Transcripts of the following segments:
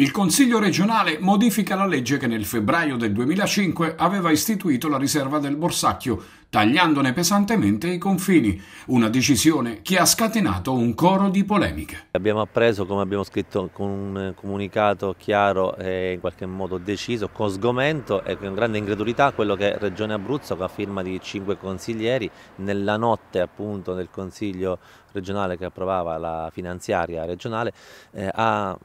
Il Consiglio regionale modifica la legge che nel febbraio del 2005 aveva istituito la riserva del Borsacchio, tagliandone pesantemente i confini, una decisione che ha scatenato un coro di polemiche. Abbiamo appreso, come abbiamo scritto con un eh, comunicato chiaro e in qualche modo deciso, con sgomento e con grande incredulità, quello che Regione Abruzzo, con la firma di cinque consiglieri, nella notte appunto del Consiglio regionale che approvava la finanziaria regionale, eh, ha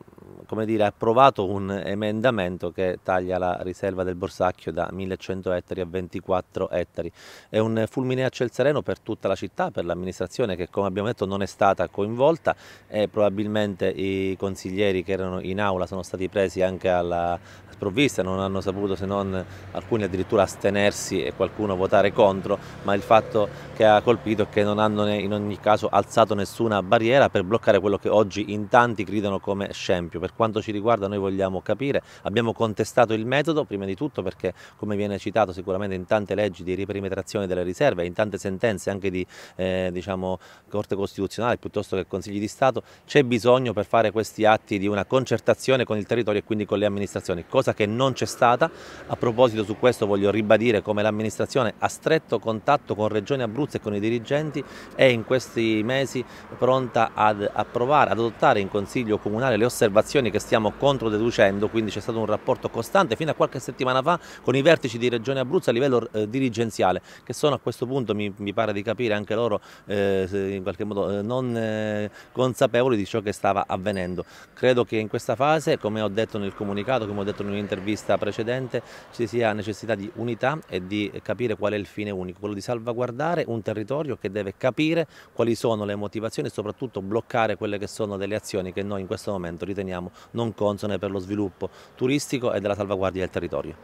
come dire, approvato un emendamento che taglia la riserva del Borsacchio da 1100 ettari a 24 ettari. È un fulmine a ciel sereno per tutta la città, per l'amministrazione che come abbiamo detto non è stata coinvolta e probabilmente i consiglieri che erano in aula sono stati presi anche alla sprovvista, non hanno saputo se non alcuni addirittura astenersi e qualcuno votare contro, ma il fatto che ha colpito è che non hanno in ogni caso alzato nessuna barriera per bloccare quello che oggi in tanti gridano come scempio per quanto ci riguarda noi vogliamo capire, abbiamo contestato il metodo prima di tutto perché come viene citato sicuramente in tante leggi di riperimetrazione delle riserve, in tante sentenze anche di eh, diciamo, Corte Costituzionale piuttosto che Consigli di Stato, c'è bisogno per fare questi atti di una concertazione con il territorio e quindi con le amministrazioni, cosa che non c'è stata. A proposito su questo voglio ribadire come l'amministrazione ha stretto contatto con Regione Abruzzo e con i dirigenti è in questi mesi pronta ad approvare, ad adottare in Consiglio Comunale le osservazioni informazioni che stiamo controdeducendo, quindi c'è stato un rapporto costante fino a qualche settimana fa con i vertici di Regione Abruzzo a livello eh, dirigenziale, che sono a questo punto, mi, mi pare di capire anche loro, eh, in qualche modo eh, non eh, consapevoli di ciò che stava avvenendo. Credo che in questa fase, come ho detto nel comunicato, come ho detto in un'intervista precedente, ci sia necessità di unità e di capire qual è il fine unico, quello di salvaguardare un territorio che deve capire quali sono le motivazioni e soprattutto bloccare quelle che sono delle azioni che noi in questo momento riteniamo riteniamo non consone per lo sviluppo turistico e della salvaguardia del territorio.